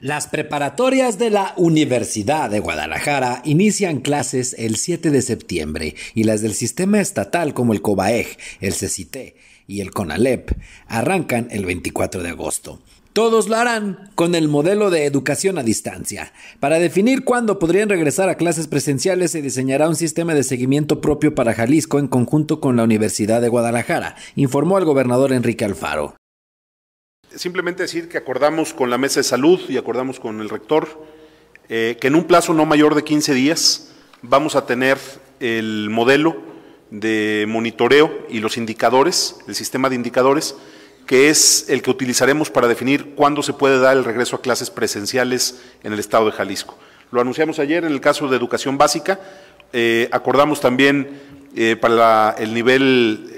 Las preparatorias de la Universidad de Guadalajara inician clases el 7 de septiembre y las del sistema estatal como el COBAEG, el CECITE y el CONALEP arrancan el 24 de agosto. Todos lo harán con el modelo de educación a distancia. Para definir cuándo podrían regresar a clases presenciales se diseñará un sistema de seguimiento propio para Jalisco en conjunto con la Universidad de Guadalajara, informó el gobernador Enrique Alfaro simplemente decir que acordamos con la mesa de salud y acordamos con el rector eh, que en un plazo no mayor de 15 días vamos a tener el modelo de monitoreo y los indicadores, el sistema de indicadores, que es el que utilizaremos para definir cuándo se puede dar el regreso a clases presenciales en el estado de Jalisco. Lo anunciamos ayer en el caso de educación básica, eh, acordamos también eh, para el nivel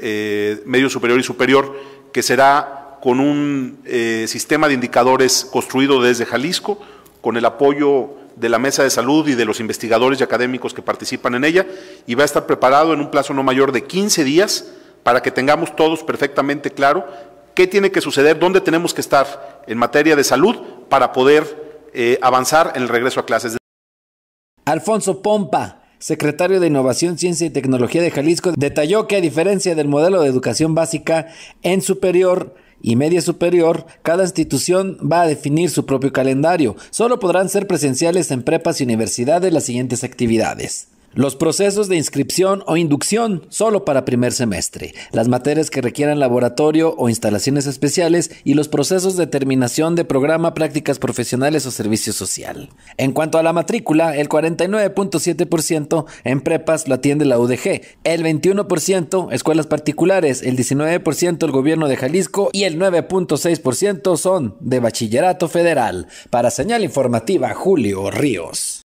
medio superior y superior que será con un eh, sistema de indicadores construido desde Jalisco, con el apoyo de la Mesa de Salud y de los investigadores y académicos que participan en ella, y va a estar preparado en un plazo no mayor de 15 días para que tengamos todos perfectamente claro qué tiene que suceder, dónde tenemos que estar en materia de salud para poder eh, avanzar en el regreso a clases. Alfonso Pompa, secretario de Innovación, Ciencia y Tecnología de Jalisco, detalló que a diferencia del modelo de educación básica en superior, y media superior, cada institución va a definir su propio calendario. Solo podrán ser presenciales en prepas y universidades las siguientes actividades. Los procesos de inscripción o inducción solo para primer semestre, las materias que requieran laboratorio o instalaciones especiales y los procesos de terminación de programa prácticas profesionales o servicio social. En cuanto a la matrícula, el 49.7% en prepas lo atiende la UDG, el 21% escuelas particulares, el 19% el gobierno de Jalisco y el 9.6% son de bachillerato federal. Para señal informativa, Julio Ríos.